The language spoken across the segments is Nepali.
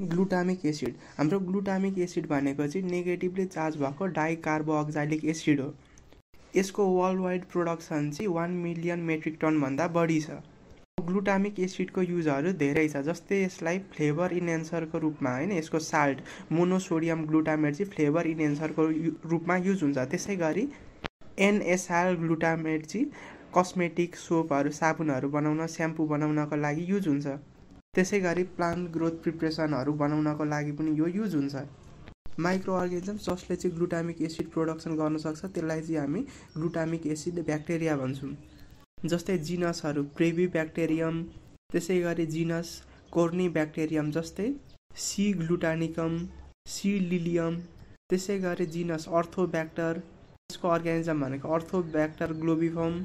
ग्लुटामिक एसिड हाम्रो ग्लुटामिक एसिड भनेको चाहिँ नेगेटिभली चार्ज भएको डाइकार्बोअक्जाइलिक एसिड हो यसको वर्ल्ड वाइड प्रोडक्सन चाहिँ वान मिलियन मेट्रिक टनभन्दा बढी छ ग्लुटामिक एसिडको युजहरू धेरै छ जस्तै यसलाई फ्लेभर इनेन्सरको रूपमा होइन यसको साल्ट मोनोसोडियम ग्लुटामेट चाहिँ फ्लेभर इनेन्सरको रूपमा युज हुन्छ त्यसै गरी एनएसआर ग्लुटामेट चाहिँ कस्मेटिक सोपहरू साबुनहरू बनाउन स्याम्पू बनाउनको लागि युज हुन्छ त्यसै गरी प्लान्ट ग्रोथ प्रिपरेसनहरू बनाउनको लागि पनि यो युज हुन्छ माइक्रो अर्गेनिजम जसले चाहिँ ग्लुटामिक एसिड प्रोडक्सन सक्छ त्यसलाई चाहिँ हामी ग्लुटामिक एसिड ब्याक्टेरिया भन्छौँ जस्तै जिनसहरू प्रेबी ब्याक्टेरियम त्यसै गरी जिनस कोर्नी ब्याक्टेरियम जस्तै सी ग्लुटानिकम सी लिलियम त्यसै गरी जिनस अर्थोब्याक्टर यसको अर्ग्यानिजम भनेको अर्थोब्याक्टर ग्लोबिफम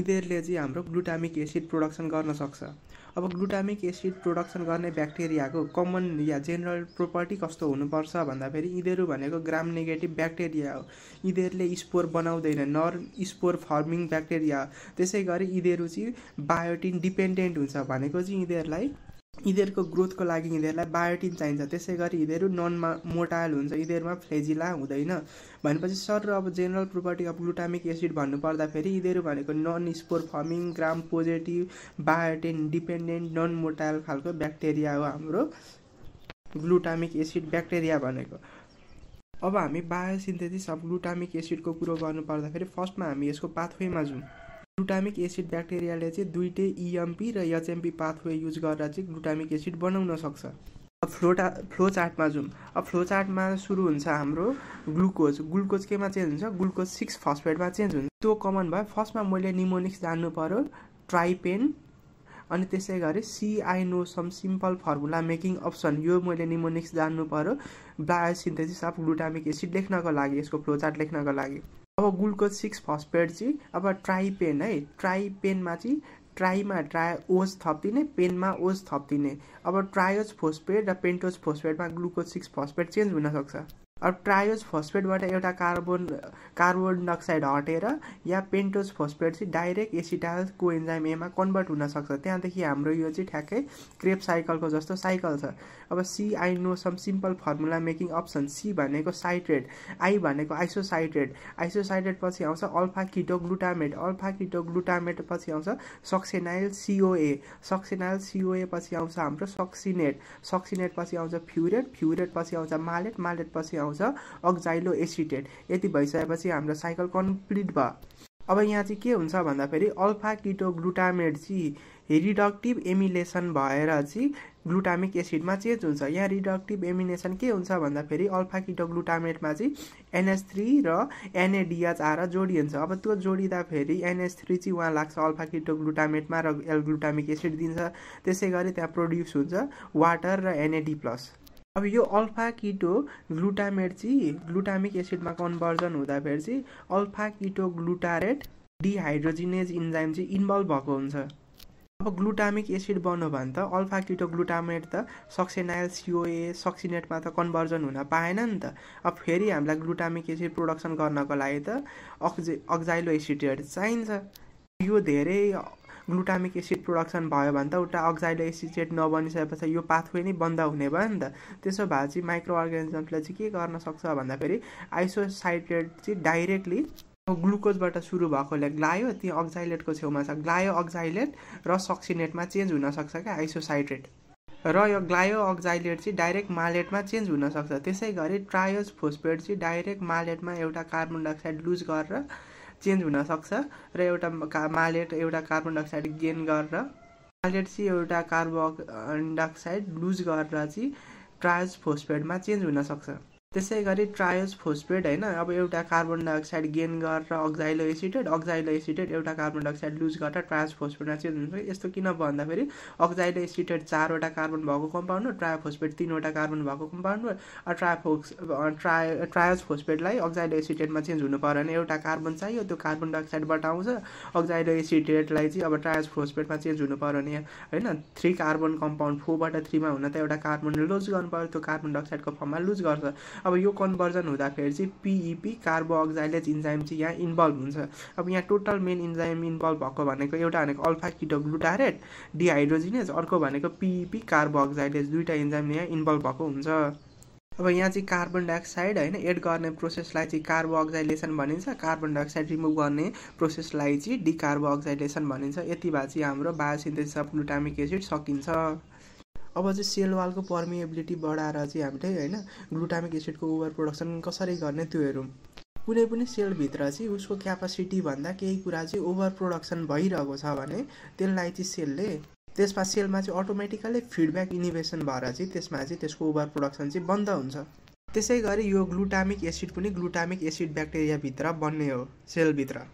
यिनीहरूले चाहिँ हाम्रो ग्लुटामिक एसिड प्रोडक्सन गर्न सक्छ अब ग्लुटामिक एसिड प्रोडक्सन गर्ने ब्याक्टेरियाको कमन या जेनरल प्रोपर्टी कस्तो हुनुपर्छ भन्दाखेरि यिनीहरू भनेको ग्राम नेगेटिभ ब्याक्टेरिया हो यिनीहरूले स्पोर बनाउँदैन नर स्पोर फर्मिङ ब्याक्टेरिया हो त्यसै गरी यिनीहरू चाहिँ बायोटिन डिपेन्डेन्ट हुन्छ भनेको चाहिँ यिनीहरूलाई यिनीहरूको ग्रोथको लागि यिनीहरूलाई बायोटिन चाहिन्छ त्यसै गरी यिनीहरू ननमा मोटाइल हुन्छ यिनीहरूमा फ्लेजिला हुँदैन भनेपछि सर अब general property of glutamic acid भन्नुपर्दाखेरि यिनीहरू भनेको non spore forming gram positive biotin dependent non motile खालको ब्याक्टेरिया हो हाम्रो ग्लुटामिक एसिड ब्याक्टेरिया भनेको अब हामी बायोसिन्थेसिस अफ ग्लुटामिक एसिडको कुरो गर्नुपर्दाखेरि फर्स्टमा हामी यसको पाथवेमा जाउँ ग्लुटामिक एसिड ब्याक्टेरियाले चाहिँ दुइटै इएमपी e र एचएमपी पाथवे युज गरेर चाहिँ ग्लुटामिक एसिड बनाउन सक्छ अब फ्लोटा फ्लो चार्टमा जाउँ अब फ्लो चार्टमा सुरु हुन्छ हाम्रो ग्लुकोज ग्लुकोज केमा चेन्ज हुन्छ ग्लुकोज सिक्स फर्स्टफेडमा चेन्ज हुन्छ त्यो कमन भयो फर्स्टमा मैले निमोनिक्स जान्नु पऱ्यो ट्राइपेन अनि त्यसै गरी C know some simple formula making option यो मैले निमोनिक्स जान्नु पऱ्यो बायोसिन्थेसिस अफ ग्लुटामिक एसिड लेख्नको लागि यसको फ्लो चार्ट लेख्नको लागि अब ग्लुकोज सिक्स फर्स्टपेड चाहिँ अब ट्राई पेन है ट्राई पेनमा चाहिँ ट्राईमा ट्राई ओज थप्दिने पेनमा ओज थप्दिने अब ट्रायोज फोस्पेड र पेन्टोज फोस्पेडमा ग्लुकोज सिक्स फर्स्टपेड चेन्ज हुनसक्छ अब ट्रायोज फस्फेटबाट एउटा कार्बन कार्बन डाइअक्साइड हटेर या पेन्टोज फस्फेट चाहिँ डाइरेक्ट एसिटाल एन्जाइम एमा कन्भर्ट हुनसक्छ त्यहाँदेखि हाम्रो यो चाहिँ ठ्याक्कै क्रेप साइकलको जस्तो साइकल छ अब C I know some simple formula making option C भनेको साइट्रेट आई भनेको आइसोसाइट्रेट आइसोसाइट्रेट पछि आउँछ अल्फा किटो ग्लुटामेट अल्फा किटो ग्लुटामेट पछि आउँछ सक्सेनाइल सिओए सक्सेनाइल सिओए पछि आउँछ हाम्रो सक्सिनेट सक्सिनेट पछि आउँछ फ्युरेट फ्युरेट पछि आउँछ मालेट मालेट पछि आउँछ आउँछ अक्जाइलो एसिटेट यति भइसकेपछि हाम्रो साइकल कम्प्लिट भयो अब यहाँ चाहिँ के हुन्छ भन्दाखेरि अल्फा किटो ग्लुटामेट चाहिँ रिडक्टिभ एमिलेसन भएर चाहिँ ग्लुटामिक एसिडमा चेन्ज हुन्छ यहाँ रिडक्टिभ एमिनेसन के हुन्छ भन्दाखेरि अल्फा किटो ग्लुटामेटमा चाहिँ एनएस थ्री र एनएडिएच आएर जोडिन्छ अब त्यो जोडिँदाखेरि एनएस थ्री चाहिँ उहाँ लाग्छ अल्फा किटो ग्लुटामेटमा र एल ग्लुटामिक एसिड दिन्छ त्यसै गरी त्यहाँ प्रड्युस हुन्छ वाटर र एनएडी प्लस अब यो अल्फा किटो ग्लुटामेट चाहिँ ग्लुटामिक एसिडमा कन्भर्जन हुँदाखेरि चाहिँ alpha keto glutarate dehydrogenase enzyme चाहिँ इन्भल्भ भएको हुन्छ अब ग्लुटामिक एसिड बन्यो भने त अल्फा किटो ग्लुटामेट त सक्सेनाइल सिओए सक्सिनेटमा त कन्भर्जन हुन पाएन नि त अब फेरि हामीलाई ग्लुटामिक एसिड प्रोडक्सन गर्नको लागि त अक्जे अक्जाइलो एसिडहरू चाहिन्छ यो धेरै ग्लुटामिक एसिड प्रोडक्सन भयो भने त उता अक्जाइलो एसिटेट नबनिसकेपछि यो पाथवे नै बन्द हुने भयो नि त त्यसो भए चाहिँ माइक्रो अर्ग्यानिजमले चाहिँ के गर्न सक्छ भन्दाखेरि आइसोसाइट्रेट चाहिँ डाइरेक्टली ग्लुकोजबाट सुरु भएकोले ग्लायो त्यो अक्साइलेटको छेउमा छ ग्लायो अक्साइलेट र सक्सिनेटमा चेन्ज हुनसक्छ क्या आइसोसाइट्रेट र यो ग्लायो अक्साइलेट चाहिँ डाइरेक्ट मालेटमा चेन्ज हुनसक्छ त्यसै गरी ट्रायोज फोस्पेड चाहिँ डाइरेक्ट मालेटमा एउटा कार्बन डाइअक्साइड लुज गरेर चेन्ज हुनसक्छ र एउटा मालेट एउटा कार्बन डाइअक्साइड गेन गरेर मालेट चाहिँ एउटा कार्बन डाइअक्साइड लुज गरेर चाहिँ ट्रायोज फोस्फेटमा चेन्ज हुनसक्छ त्यसै गरी ट्रायोस फोस्पेट होइन अब एउटा कार्बन डाइअक्साइड गेन गरेर अक्जाइलो एसिडेड अक्जाइलो एसिडेड एउटा कार्बन डाइअक्साइड लुज गरेर ट्रायोस फोस्पेटमा चेन्ज हुन्छ यस्तो किन भन्दाखेरि अक्जाइलो एसिडेड चारवटा कार्बन भएको कम्पाउन्ड हो ट्रायोफोस्पेट तिनवटा कार्बन भएको कम्पाउन्ड हो ट्रायोफोक्स ट्रायो ट्रायोस फोस्पेटलाई अक्जाइलो एसिडेडमा चेन्ज हुनु पऱ्यो भने एउटा कार्बन चाहियो त्यो कार्बन डाइअक्साइडबाट आउँछ अक्जाइलो एसिडेडलाई चाहिँ अब ट्रायोस फोस्पेटमा चेन्ज हुनु पऱ्यो भने होइन थ्री कार्बन कम्पाउन्ड फोरबाट थ्रीमा हुन त एउटा कार्बन लुज गर्नु पऱ्यो त्यो कार्बन डाइअक्साइडको फर्ममा लुज गर्छ अब यो कन्भर्जन हुँदाखेरि चाहिँ पिइपी कार्बोअक्जाइलेज इन्जाइम चाहिँ यहाँ इन्भल्भ हुन्छ अब यहाँ टोटल मेन इन्जाइम इन्भल्भ भएको भनेको एउटा भनेको अल्फा किटो ग्लुटारेट डिहाइड्रोजिनेज अर्को भनेको पिइपी कार्बोअक्जाइलेज दुईवटा इन्जाइम यहाँ इन्भल्भ भएको हुन्छ अब यहाँ चाहिँ कार्बन डाइअक्साइड होइन एड गर्ने प्रोसेसलाई चाहिँ कार्बोअक्जाइलेसन भनिन्छ कार्बन डाइअक्साइड रिमुभ गर्ने प्रोसेसलाई चाहिँ डिकार्बोअक्जाइलेसन भनिन्छ यति भए चाहिँ हाम्रो बायोसिन्थेसिस अफ ग्लुटामिक एसिड सकिन्छ अब चाहिँ सेलवालको पर्मिएबिलिटी बढाएर चाहिँ हामीले होइन ग्लुटामिक एसिडको ओभर प्रोडक्सन कसरी गर्ने त्यो हेरौँ कुनै पनि सेलभित्र चाहिँ उसको क्यापासिटीभन्दा केही कुरा चाहिँ ओभर प्रोडक्सन भइरहेको छ भने त्यसलाई चाहिँ सेलले त्यसमा सेलमा चाहिँ अटोमेटिकली फिडब्याक इनिभेसन भएर चाहिँ त्यसमा चाहिँ त्यसको ओभर प्रोडक्सन चाहिँ बन्द हुन्छ त्यसै गरी यो ग्लुटामिक एसिड पनि ग्लुटामिक एसिड ब्याक्टेरियाभित्र बन्ने हो सेलभित्र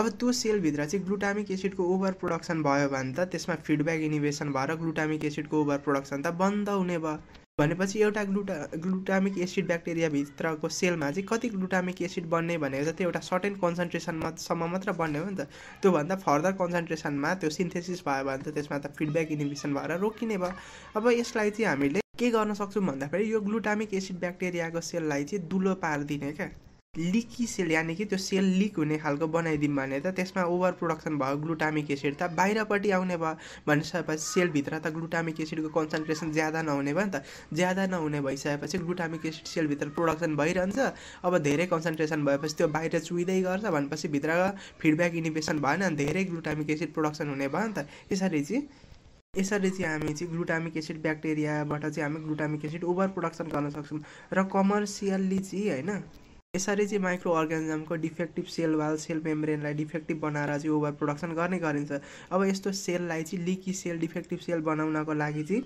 अब त्यो सेलभित्र चाहिँ ग्लुटामिक एसिडको ओभर प्रोडक्सन भयो भने त त्यसमा फिडब्याक इनिभेसन भएर ग्लुटामिक एसिडको ओभर प्रोडक्सन त बन्द हुने भयो भनेपछि एउटा ग्लुटा ग्लुटामिक एसिड ब्याक्टेरियाभित्रको सेलमा चाहिँ कति ग्लुटामिक एसिड बन्ने भनेको त त्यो एउटा सर्टेन कन्सन्ट्रेसनमासम्म मात्र बन्ने हो नि त त्योभन्दा फर्दर कन्सन्ट्रेसनमा त्यो सिन्थेसिस भयो भने त त्यसमा त फिडब्याक इनिभेसन भएर रोकिने भयो अब यसलाई चाहिँ हामीले के गर्न सक्छौँ भन्दाखेरि यो ग्लुटामिक एसिड ब्याक्टेरियाको सेललाई चाहिँ दुलो पारिदिने क्या लिकी सेल यानि कि त्यो सेल लिक हुने खालको बनाइदिउँ भने त त्यसमा ओभर प्रोडक्सन भयो ग्लुटामिक एसिड त बाहिरपट्टि आउने भयो भनिसकेपछि सेलभित्र त ग्लुटामिक एसिडको कन्सन्ट्रेसन ज्यादा नहुने भयो नि त ज्यादा नहुने भइसकेपछि ग्लुटामिक एसिड सेलभित्र प्रोडक्सन भइरहन्छ अब धेरै कन्सन्ट्रेसन भएपछि त्यो बाहिर चुहिँदै गर्छ भनेपछि भित्र फिडब्याक इनिभेसन भएन अनि धेरै ग्लुटामिक एसिड प्रोडक्सन हुने भयो नि त यसरी चाहिँ यसरी चाहिँ हामी चाहिँ ग्लुटामिक एसिड ब्याक्टेरियाबाट चाहिँ हामी ग्लुटामिक एसिड ओभर प्रोडक्सन गर्न सक्छौँ र कमर्सियल्ली चाहिँ होइन यसरी चाहिँ माइक्रो अर्गानिजमको डिफेक्टिभ सेल वाल सेल मेम्ब्रेनलाई डिफेक्टिभ बनाएर चाहिँ ओभर प्रोडक्सन गर्ने गरिन्छ अब यस्तो सेललाई चाहिँ लिकी सेल डिफेक्टिभ सेल बनाउनको लागि चाहिँ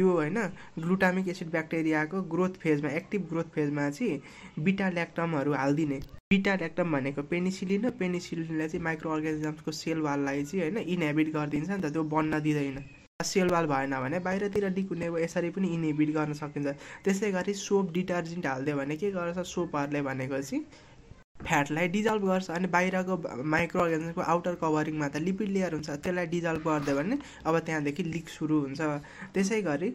यो होइन ग्लुटामिक एसिड ब्याक्टेरियाको ग्रोथ फेजमा एक्टिभ ग्रोथ फेजमा चाहिँ बिटा ल्याक्टमहरू हालिदिने बिटा ल्याक्टम भनेको पेनिसिलिन र पेनिसिलिनलाई चाहिँ माइक्रो अर्गानिजम्सको सेल वाललाई चाहिँ होइन इन्हेबिट गरिदिन्छ नि त त्यो बन्न दिँदैन सेलवाल भएन भने बाहिरतिर डिकुने यसरी पनि इनहेबिट गर्न सकिन्छ त्यसै गरी सोप डिटर्जेन्ट हालिदियो भने के गर्छ सोपहरूले भनेको चाहिँ फ्याटलाई डिजल्भ गर्छ अनि बाहिरको माइक्रो अर्ग्यानिजमको आउटर कभरिङमा त लिपिड लेयर हुन्छ त्यसलाई डिजल्भ गरिदियो भने अब त्यहाँदेखि लिक सुरु हुन्छ त्यसै गरी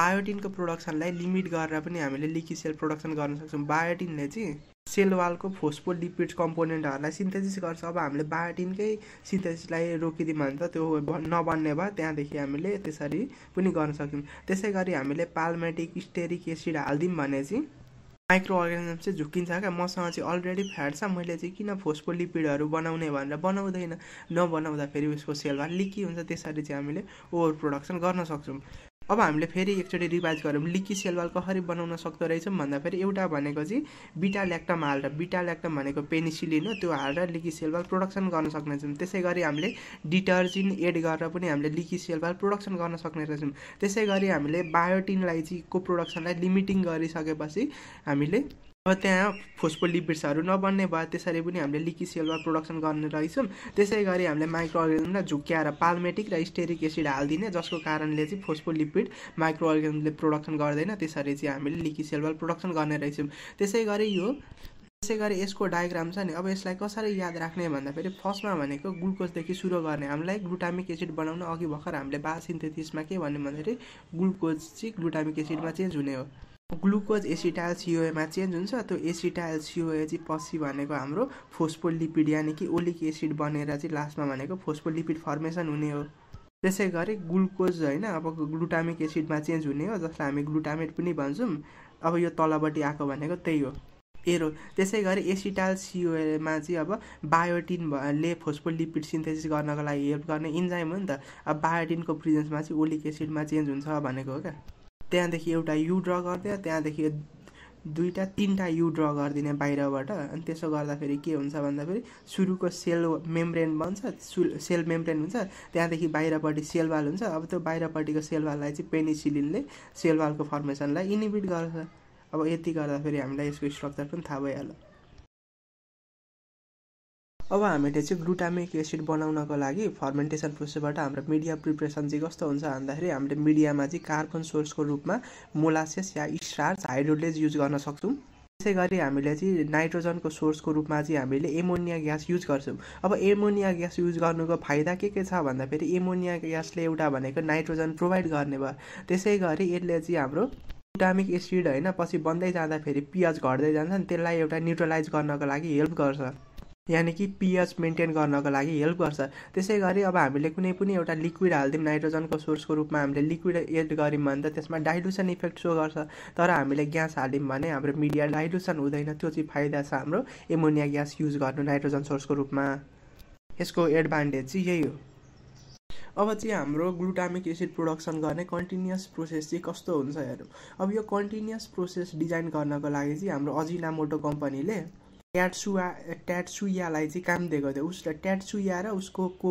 बायोटिनको प्रोडक्सनलाई लिमिट गरेर पनि हामीले लिकी सेल प्रोडक्सन गर्न सक्छौँ बायोटिनले चाहिँ सेलवालको फोस्फोलिपिड कम्पोनेन्टहरूलाई सिन्थेसिस गर्छ अब हामीले बायोटिनकै सिन्थेसिसलाई रोकिदियौँ भने त त्यो नबन्ने भयो त्यहाँदेखि हामीले त्यसरी पनि गर्न सक्यौँ त्यसै गरी हामीले पालमेटिक स्टेरिक एसिड हालिदिउँ भने चाहिँ माइक्रो अर्गानिजम चाहिँ झुक्किन्छ क्या मसँग चाहिँ अलरेडी फ्याट छ मैले चाहिँ किन लिपिडहरू बनाउने भनेर बनाउँदैन फेरि उसको सेलवाल लिकी हुन्छ त्यसरी चाहिँ हामीले ओभर प्रोडक्सन गर्न सक्छौँ अब हामीले फेरि एकचोटि रिभाइज गऱ्यौँ लिकी सेलवाल कसरी बनाउन सक्दो रहेछौँ फेरि एउटा भनेको चाहिँ बिटा ल्याक्टम हालेर बिटा ल्याक्टम भनेको पेनिसिलिन हो त्यो हालेर लिकी सेलवाल प्रोडक्सन गर्न सक्ने रहेछौँ त्यसै गरी हामीले डिटर्जेन्ट एड गरेर पनि हामीले लिकी सेलवाल प्रोडक्सन गर्न सक्ने रहेछौँ त्यसै गरी हामीले बायोटिनलाई चाहिँ को प्रोडक्सनलाई लिमिटिङ गरिसकेपछि हामीले र त्यहाँ फोस्फोलिप लिपिड्सहरू नबन्ने भयो त्यसरी पनि हामीले लिकी सिल्भर प्रोडक्सन गर्ने रहेछौँ त्यसै गरी हामीले माइक्रो झुक्क्याएर पाल्मेटिक र स्टेरिक एसिड हालिदिने जसको कारणले चाहिँ फोस्फोलिपिड माइक्रो अर्ग्यानिजमले प्रोडक्सन गर्दैन त्यसरी चाहिँ हामीले लिकी सिल्भर प्रोडक्सन गर्ने रहेछौँ त्यसै गरी यो त्यसै गरी यसको डायग्राम छ नि अब यसलाई कसरी याद राख्ने भन्दाखेरि फर्स्टमा भनेको ग्लुकोजदेखि सुरु गर्ने हामीलाई ग्लुटामिक एसिड बनाउन अघि भर्खर हामीले बा के भन्यो भन्दाखेरि ग्लुकोज चाहिँ ग्लुटामिक एसिडमा चेन्ज हुने हो ग्लुकोज एसिटाइल सिओएमा चेन्ज हुन्छ त्यो एसिटाइल सिओए चाहिँ पछि भनेको हाम्रो फोस्फोलिपिड यानि कि ओलिक एसिड बनेर चाहिँ लास्टमा भनेको फोस्फोलिपिड फर्मेसन हुने हो त्यसै गरी ग्लुकोज होइन अब ग्लुटामिक एसिडमा चेन्ज हुने हो जसलाई हामी ग्लुटामेट पनि भन्छौँ अब यो तलपट्टि आएको भनेको त्यही हो एरो त्यसै गरी एसिटाल सिओएमा चाहिँ अब बायोटिनले फोस्फोलिपिड सिन्थेसिस गर्नको लागि हेल्प गर्ने इन्जाइम हो नि त अब बायोटिनको प्रिजेन्समा चाहिँ ओलिक एसिडमा चेन्ज हुन्छ भनेको हो क्या त्यहाँदेखि एउटा यु ड्र गरिदियो त्यहाँदेखि दुईवटा तिनवटा यु ड्र गरिदिने बाहिरबाट अनि त्यसो गर्दाखेरि के हुन्छ भन्दाखेरि सुरुको सेल मेम्ब्रेन बन्छ सेल मेम्ब्रेन हुन्छ त्यहाँदेखि बाहिरपट्टि सेलवाल हुन्छ अब त्यो बाहिरपट्टिको सेलवाललाई चाहिँ पेनिसिलिनले सेलवालको फर्मेसनलाई इनिबिट गर्छ अब यति गर्दाखेरि हामीलाई यसको स्ट्रक्चर पनि थाहा भइहाल्यो अब हामीले चाहिँ ग्लुटामिक एसिड बनाउनको लागि फर्मेन्टेसन प्रोसेसबाट हाम्रो मिडिया प्रिपरेसन चाहिँ कस्तो हुन्छ भन्दाखेरि हामीले मिडियामा चाहिँ कार्बन सोर्सको रूपमा मोलासेस या स्टार्च हाइड्रोलेज युज गर्न सक्छौँ त्यसै गरी हामीले चाहिँ नाइट्रोजनको सोर्सको रूपमा चाहिँ हामीले एमोनिया ग्यास युज गर्छौँ अब एमोनिया ग्यास युज गर्नुको फाइदा के के छ भन्दाखेरि एमोनिया ग्यासले एउटा भनेको नाइट्रोजन प्रोभाइड गर्ने भयो त्यसै गरी यसले चाहिँ हाम्रो ग्लुटामिक एसिड होइन पछि बन्दै जाँदाखेरि पियाज घट्दै जान्छ त्यसलाई एउटा न्युट्रलाइज गर्नको लागि हेल्प गर्छ यानि कि पिएच मेन्टेन गर्नको लागि हेल्प गर्छ त्यसै गरी अब हामीले कुनै पनि एउटा लिक्विड हालिदिउँ नाइट्रोजनको सोर्सको रूपमा हामीले लिक्विड एड गऱ्यौँ भने त त्यसमा डाइलुसन इफेक्ट सो गर्छ तर हामीले ग्यास हाल्यौँ भने हाम्रो मिडिया डाइलुसन हुँदैन त्यो चाहिँ फाइदा छ हाम्रो एमोनिया ग्यास युज गर्नु नाइट्रोजन सोर्सको रूपमा यसको एडभान्टेज चाहिँ यही हो अब चाहिँ हाम्रो ग्लुटामिक एसिड प्रोडक्सन गर्ने कन्टिन्युस प्रोसेस चाहिँ कस्तो हुन्छ हेरौँ अब यो कन्टिन्युस प्रोसेस डिजाइन गर्नको लागि चाहिँ हाम्रो अजिना मोटो कम्पनीले ट्याट्सुया ट्याट्सुयालाई चाहिँ काम दिएको थियो उसलाई ट्याट्सुया र उसको को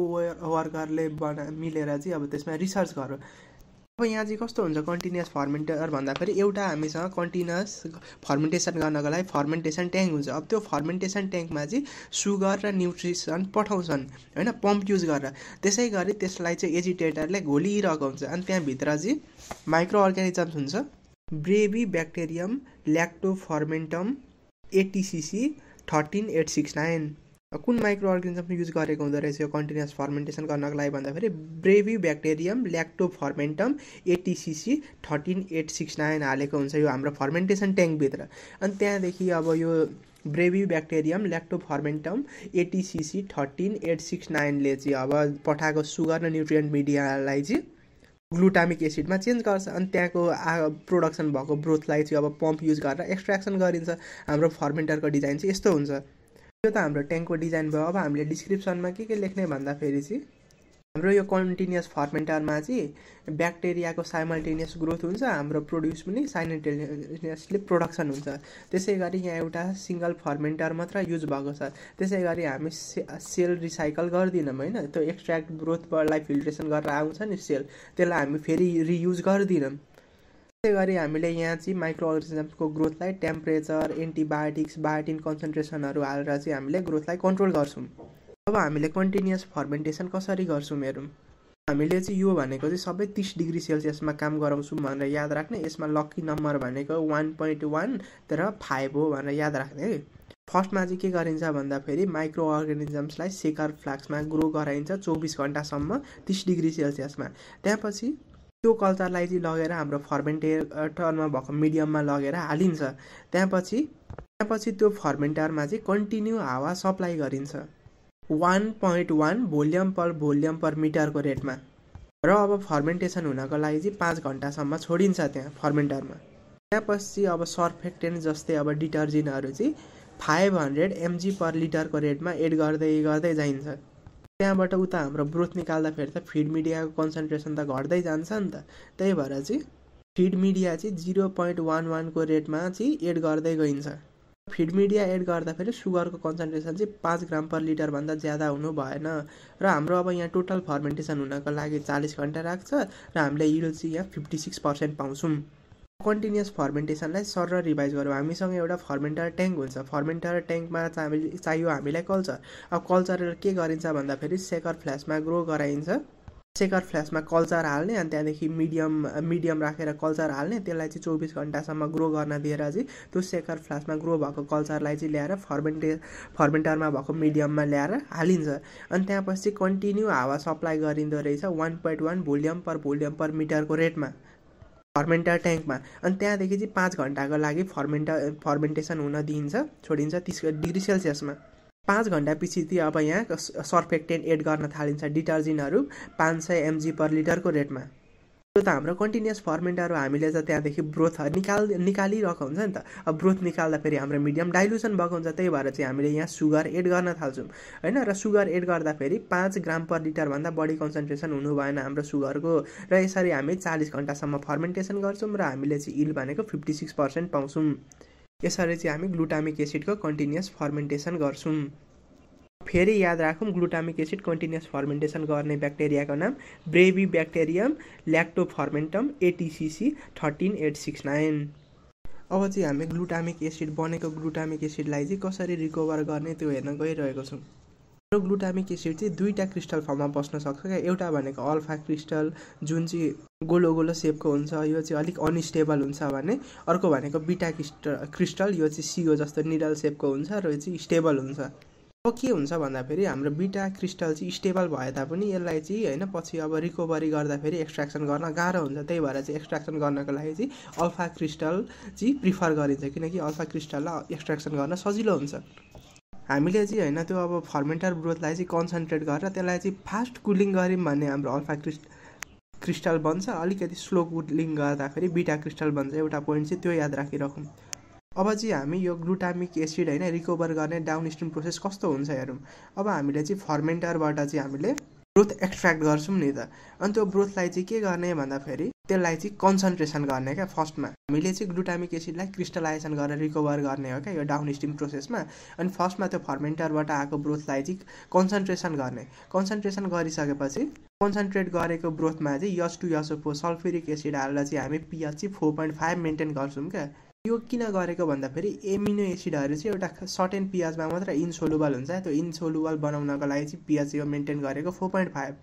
वर्करले बना मिलेर चाहिँ अब त्यसमा रिसर्च गर्यो अब यहाँ चाहिँ कस्तो हुन्छ कन्टिन्युस फर्मेन्टर भन्दाखेरि एउटा हामीसँग कन्टिन्युस फर्मेन्टेसन गर्नको लागि फर्मेन्टेसन ट्याङ्क हुन्छ अब त्यो फर्मेन्टेसन ट्याङ्कमा चाहिँ सुगर र न्युट्रिसन पठाउँछन् होइन पम्प युज गरेर त्यसै गरी त्यसलाई चाहिँ एजिटेटरले घोलिरहेको हुन्छ अनि त्यहाँभित्र चाहिँ माइक्रो अर्ग्यानिजम्स हुन्छ brevibacterium lactofermentum ATCC thirteen eight six nine कुन माइक्रो अर्गेनिजम युज गरेको हुँदो रहेछ यो कन्टिन्युस फर्मेन्टेसन गर्नको लागि भन्दाखेरि brevibacterium lactofermentum ATCC thirteen eight six nine हालेको हुन्छ यो हाम्रो फर्मेन्टेसन ट्याङ्कभित्र अनि त्यहाँदेखि अब यो brevibacterium lactofermentum ATCC thirteen eight six नाइनले चाहिँ अब पठाएको सुगर र न्युट्रियन्ट मिडियालाई चाहिँ ग्लुटामिक एसिडमा चेन्ज गर्छ अनि त्यहाँको आ प्रोडक्सन भएको ब्रोथलाई चाहिँ अब पम्प युज गरेर एक्सट्र्याक्सन गरिन्छ हाम्रो फर्मेन्टरको डिजाइन चाहिँ यस्तो हुन्छ यो त हाम्रो ट्याङ्कको डिजाइन भयो अब हामीले डिस्क्रिप्सनमा के के लेख्ने भन्दाखेरि चाहिँ हाम्रो यो कन्टिन्युस फर्मेन्टरमा चाहिँ ब्याक्टेरियाको साइमल्टेनियस ग्रोथ हुन्छ हाम्रो प्रोड्युस पनि साइमल्टेनियसली प्रोडक्सन हुन्छ त्यसै गरी यहाँ एउटा सिङ्गल फर्मेन्टर मात्र युज भएको छ त्यसै गरी हामी सेल रिसाइकल गर्दैनौँ होइन त्यो एक्सट्र्याक्ट ग्रोथलाई फिल्ट्रेसन गरेर आउँछ नि सेल त्यसलाई हामी फेरि रियुज गर्दैनौँ त्यसै गरी हामीले यहाँ चाहिँ माइक्रो अर्गानिजम्सको ग्रोथलाई टेम्परेचर एन्टिबायोटिक्स बायोटिन कन्सन्ट्रेसनहरू हालेर चाहिँ हामीले ग्रोथलाई कन्ट्रोल गर्छौँ अब हामीले कन्टिन्युस फर्मेन्टेसन कसरी गर्छौँ हेरौँ हामीले चाहिँ यो भनेको चाहिँ सबै तिस डिग्री सेल्सियसमा काम गराउँछौँ भनेर याद राख्ने यसमा लक्की नम्बर भनेको वान पोइन्ट वान र फाइभ हो भनेर याद राख्ने है फर्स्टमा चाहिँ के गरिन्छ भन्दाखेरि माइक्रो अर्गानिजम्सलाई सेकर फ्लाक्समा ग्रो गराइन्छ चौबिस घन्टासम्म तिस डिग्री सेल्सियसमा त्यहाँपछि त्यो कल्चरलाई चाहिँ लगेर हाम्रो फर्मेन्टेटरमा भएको मिडियममा लगेर हालिन्छ त्यहाँपछि त्यहाँपछि त्यो फर्मेन्टरमा चाहिँ कन्टिन्यू हावा सप्लाई गरिन्छ one point one volume per volume per मिटरको रेटमा र अब फर्मेन्टेसन हुनको लागि चाहिँ पाँच घन्टासम्म छोडिन्छ त्यहाँ फर्मेन्टरमा त्यसपछि अब सर्फेक्टेन्ट जस्तै अब डिटर्जेन्टहरू चाहिँ फाइभ हन्ड्रेड एमजी पर लिटरको रेटमा एड गर्दै गर्दै जाइन्छ त्यहाँबाट उता हाम्रो ब्रोथ निकाल्दाखेरि त फिड मिडियाको कन्सन्ट्रेसन त घट्दै जान्छ नि त त्यही भएर चाहिँ फिड मिडिया चाहिँ जिरो पोइन्ट वान वानको रेटमा चाहिँ एड गर्दै गइन्छ फिड मिडिया एड गर्दाखेरि सुगरको कन्सन्ट्रेसन चाहिँ पाँच ग्राम पर लिटरभन्दा ज्यादा हुनु भएन र हाम्रो अब यहाँ टोटल फर्मेन्टेसन हुनको लागि चालिस घन्टा राख्छ र हामीले हिरो चाहिँ यहाँ फिफ्टी सिक्स पर्सेन्ट पाउँछौँ कन्टिन्युस फर्मेन्टेसनलाई सर र रिभाइज गरौँ हामीसँग एउटा फर्मेन्टर ट्याङ्क हुन्छ फर्मेन्टर ट्याङ्कमा चाहिँ चाहियो हामीलाई कल्चर अब कल्चर के गरिन्छ भन्दाखेरि सेकर फ्ल्यासमा ग्रो गराइन्छ सेकर फ्ल्यासमा कल्चर हाल्ने अनि त्यहाँदेखि मिडियम मिडियम राखेर कल्चर हाल्ने त्यसलाई चाहिँ चौबिस घन्टासम्म ग्रो गर्न दिएर चाहिँ त्यो सेकर फ्ल्यासमा ग्रो भएको कल्चरलाई चाहिँ ल्याएर फर्मेन्टे फर्मेन्टरमा भएको मिडियममा ल्याएर हालिन्छ अनि त्यहाँपछि कन्टिन्यू हावा सप्लाई गरिँदो रहेछ one point one volume per volume per मिटरको रेटमा फर्मेन्टर ट्याङ्कमा अनि त्यहाँदेखि चाहिँ पाँच घन्टाको लागि फर्मेन्ट फर्मेन्टेसन हुन दिइन्छ छोडिन्छ तिस डिग्री सेल्सियसमा पाँच पछि ती अब यहाँ सर्फेक्टेन्ट एड गर्न थालिन्छ डिटर्जेन्टहरू पाँच सय एमजी पर लिटरको रेटमा त्यो त हाम्रो कन्टिन्युस फर्मेन्टहरू हामीले त त्यहाँदेखि ब्रोथ निकाल निकालिरहेको हुन्छ नि त अब ब्रोथ निकाल्दा फेरि हाम्रो मिडियम डाइल्युसन भएको हुन्छ त्यही भएर चाहिँ हामीले यहाँ सुगर एड गर्न थाल्छौँ होइन र सुगर एड गर्दाखेरि पाँच ग्राम पर लिटरभन्दा बढी कन्सन्ट्रेसन हुनु भएन हाम्रो सुगरको र यसरी हामी चालिस घन्टासम्म फर्मेन्टेसन गर्छौँ र हामीले चाहिँ इल भनेको फिफ्टी सिक्स पर्सेन्ट पाउँछौँ यसरी चाहिँ हामी ग्लुटामिक एसिडको कन्टिन्युस फर्मेन्टेसन गर्छौँ फेरि याद राखौँ ग्लुटामिक एसिड कन्टिन्युस फर्मेन्टेसन गर्ने ब्याक्टेरियाको नाम brevibacterium lactofermentum ATCC thirteen eight six nine अब चाहिँ हामी ग्लुटामिक एसिड बनेको ग्लुटामिक एसिडलाई चाहिँ कसरी रिकभर गर्ने त्यो हेर्न गइरहेको छौँ ग्लुटामिक एसिड चाहिँ दुईवटा क्रिस्टल फर्ममा बस्न सक्छ क्या एउटा भनेको अल्फा क्रिस्टल जुन चाहिँ गोलो गोलो सेपको हुन्छ यो चाहिँ अलिक अनस्टेबल हुन्छ भने अर्को भनेको बिटा क्रिस्टल क्रिस्टल यो चाहिँ सियो जस्तो निडल सेपको हुन्छ र यो चाहिँ स्टेबल हुन्छ अब के हुन्छ भन्दाखेरि हाम्रो बिटा क्रिस्टल चाहिँ स्टेबल भए तापनि यसलाई चाहिँ होइन पछि अब रिकभरी गर्दाखेरि एक्सट्र्याक्सन गर्न गाह्रो हुन्छ त्यही भएर चाहिँ एक्सट्र्याक्सन गर्नको लागि चाहिँ अल्फा क्रिस्टल चाहिँ प्रिफर गरिन्छ किनकि अल्फा क्रिस्टललाई एक्सट्र्याक्सन गर्न सजिलो हुन्छ हामीले चाहिँ होइन त्यो अब फर्मेन्टर ब्रोथलाई चाहिँ कन्सन्ट्रेट गरेर त्यसलाई चाहिँ फास्ट कुलिङ गऱ्यौँ भने हाम्रो अल्फा क्रिस्ट क्रिस्टल बन्छ अलिकति स्लो कुलिङ गर्दाखेरि बिटा क्रिस्टल बन्छ एउटा पोइन्ट चाहिँ त्यो याद राखिराखौँ अब चाहिँ हामी यो ग्लुटामिक एसिड होइन रिकभर गर्ने डाउन स्ट्रिम प्रोसेस कस्तो हुन्छ हेरौँ अब हामीले चाहिँ फर्मेन्टरबाट चाहिँ हामीले ग्रोथ एक्सट्र्याक्ट गर्छौँ नि त अनि त्यो ग्रोथलाई चाहिँ के गर्ने भन्दाखेरि त्यसलाई चाहिँ कन्सन्ट्रेसन गर्ने क्या फर्स्टमा हामीले चाहिँ ग्लुटामिक एसिडलाई क्रिस्टलाइजेसन गरेर रिकभर गर्ने हो क्या यो डाउन स्ट्रिम प्रोसेसमा अनि फर्स्टमा त्यो फर्मेन्टरबाट आएको ग्रोथलाई चाहिँ कन्सन्ट्रेसन गर्ने कन्सन्ट्रेसन गरिसकेपछि कन्सन्ट्रेट गरेको ग्रोथमा चाहिँ यस टु यसोपो सल्फ्युरिक एसिड हालेर चाहिँ हामी पिएच चाहिँ फोर पोइन्ट फाइभ मेन्टेन गर्छौँ क्या यो किन गरेको भन्दाखेरि एमिनो एसिडहरू चाहिँ एउटा सर्टेन पियाजमा मात्र इन्सोलुबल हुन्छ त्यो इन्सोलुबल बनाउनको लागि चाहिँ पियाज यो मेन्टेन गरेको फोर पोइन्ट फाइभ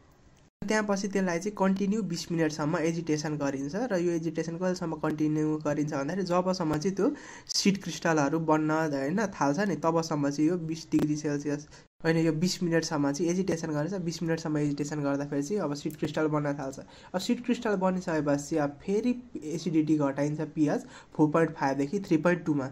त्यहाँ पछि त्यसलाई चाहिँ कन्टिन्यू बिस मिनटसम्म एजिटेसन गरिन्छ र यो एजिटेसन कहिलेसम्म कन्टिन्यू गरिन्छ भन्दाखेरि जबसम्म चाहिँ त्यो सिड क्रिस्टलहरू बन्न होइन थाल्छ नि तबसम्म चाहिँ यो बिस डिग्री सेल्सियस होइन यो बिस मिनटसम्म चाहिँ एजिटेसन गरेछ बिस मिनटसम्म एजिटेसन गर्दाखेरि चाहिँ अब सिट क्रिस्टल बन्न थाल्छ अब सिट क्रिस्टल बनिसकेपछि अब फेरि एसिडिटी घटाइन्छ पियाज फोर पोइन्ट फाइभदेखि थ्री पोइन्ट टूमा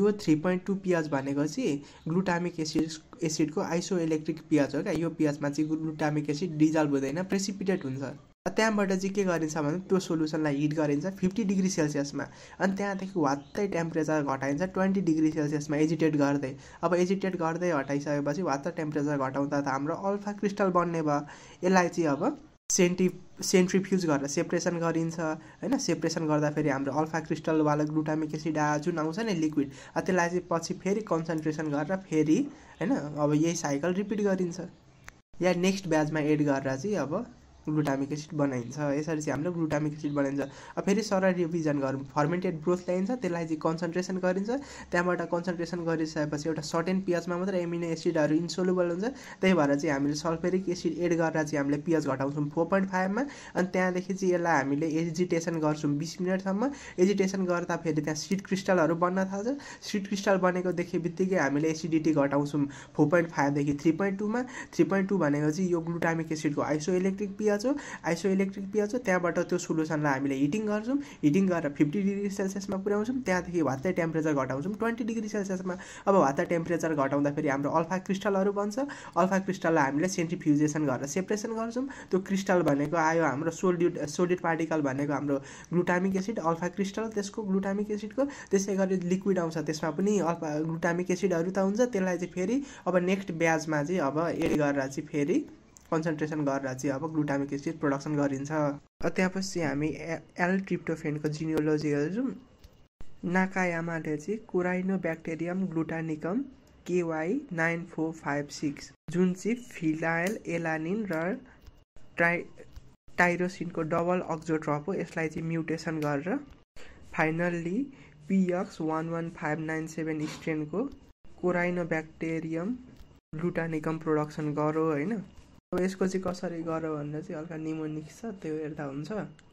यो थ्री पोइन्ट टू पियाज भनेको चाहिँ ग्लुटामिक एसिड एसिडको आइसो इलेक्ट्रिक पियाज हो क्या यो पियाजमा चाहिँ ग्लुटामिक एसिड डिजल्भ हुँदैन प्रेसिपिटेट हुन्छ त्यहाँबाट चाहिँ के गरिन्छ भने त्यो सोल्युसनलाई हिट गरिन्छ फिफ्टी डिग्री सेल्सियसमा अनि त्यहाँदेखि वात्तै टेम्परेचर घटाइन्छ ट्वेन्टी डिग्री सेल्सियसमा एजिटेट गर्दै अब एजिटेट गर्दै हटाइसकेपछि वात्त टेम्परेचर घटाउँदा त हाम्रो अल्फा क्रिस्टल बन्ने भयो यसलाई चाहिँ अब सेन्ट्री सेन्ट्रिफ्युज गरेर सेपरेसन गरिन्छ होइन सेपरेसन गर्दा फेरि हाम्रो अल्फा क्रिस्टलवाला ग्लुटामिक एसिड आ जुन आउँछ नि लिक्विड त्यसलाई चाहिँ पछि फेरि कन्सन्ट्रेसन गरेर फेरि होइन अब यही साइकल रिपिट गरिन्छ या नेक्स्ट ब्याजमा एड गरेर चाहिँ अब ग्लुटामिक एसिड बनाइन्छ यसरी चाहिँ हाम्रो ग्लुटामिक एसिड बनाइन्छ अब फेरि सरल रिभिजन गरौँ फर्मेन्टेड ग्रोथ ल्याइन्छ त्यसलाई चाहिँ कन्सन्ट्रेसन गरिन्छ त्यहाँबाट कन्सन्ट्रेसन गरिसकेपछि एउटा सर्टेन पियाजमा मात्रै एमिनो एसिडहरू इन्सोलुबल हुन्छ त्यही भएर चाहिँ हामीले सल्फेरिक एसिड एड गरेर चाहिँ हामीले पियाज घटाउँछौँ फोर पोइन्ट फाइभमा अनि त्यहाँदेखि चाहिँ यसलाई हामीले एजिटेसन गर्छौँ बिस मिनटसम्म एजिटेसन गर्दा फेरि त्यहाँ सिट क्रिस्टलहरू बन्न थाल्छ सिट क्रिस्टल बनेको देखे बित्तिकै हामीले एसिडिटी घटाउँछौँ फोर पोइन्ट फाइभदेखि थ्री पोइन्ट टूमा थ्री पोइन्ट टू भनेको चाहिँ यो ग्लुटामिक एसिडको आइसो इलेक्ट्रिक पियाज पियाजो आइसो इलेक्ट्रिक त्यहाँबाट त्यो सोलुसनलाई हामीले हिटिङ गर्छौँ हिटिङ गरेर फिफ्टी डिग्री सेल्सियसमा पुऱ्याउँछौँ त्यहाँदेखि भत्ता टेम्परेचर घटाउँछौँ ट्वेन्टी डिग्री सेल्सियसमा अब भत्ता टेम्परेचर घटाउँदाखेरि हाम्रो अल्फा क्रिस्टलहरू बन्छ अल्फा क्रिस्टललाई हामीले सेन्ट्रिफ्युजेसन गरेर सेपरेसन गर्छौँ त्यो क्रिस्टल भनेको आयो हाम्रो सोलिड सोलिड पार्टिकल भनेको हाम्रो ग्लुटामिक एसिड अल्फा क्रिस्टल त्यसको ग्लुटामिक एसिडको त्यसै गरी लिक्विड आउँछ त्यसमा पनि अल्फा ग्लुटामिक एसिडहरू त हुन्छ त्यसलाई चाहिँ फेरि अब नेक्स्ट ब्याजमा चाहिँ अब एड गरेर चाहिँ फेरि कन्सन्ट्रेसन गरेर चाहिँ अब ग्लुटामिक एसिड प्रडक्सन गरिन्छ त्यहाँपछि हामी ए एल ट्रिप्टोफेनको जिनियोलोजी हेर्छौँ नाकायामाले चाहिँ corynebacterium glutamicum KY nine four five six जुन चाहिँ फिलायल एलानिन र ट्राइ टाइरोसिनको डबल अक्जोट्रप हो यसलाई चाहिँ म्युटेसन गरेर finally PX one one five nine seven स्ट्रेनको कोराइनो ब्याक्टेरियम ग्लुटानिकम प्रोडक्सन गरो होइन यसको चाहिँ कसरी गर भन्दा चाहिँ हल्का निमो छ त्यो हेर्दा हुन्छ